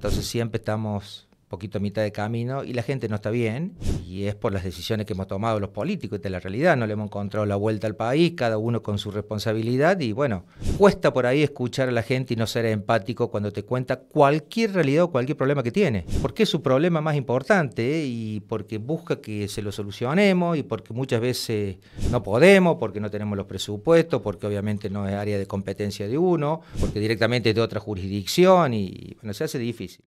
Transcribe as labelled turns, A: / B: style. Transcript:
A: Entonces siempre estamos poquito a mitad de camino y la gente no está bien y es por las decisiones que hemos tomado los políticos, de la realidad, no le hemos encontrado la vuelta al país, cada uno con su responsabilidad y bueno, cuesta por ahí escuchar a la gente y no ser empático cuando te cuenta cualquier realidad o cualquier problema que tiene, porque es su problema más importante y porque busca que se lo solucionemos y porque muchas veces no podemos, porque no tenemos los presupuestos, porque obviamente no es área de competencia de uno, porque directamente es de otra jurisdicción y bueno, se hace difícil.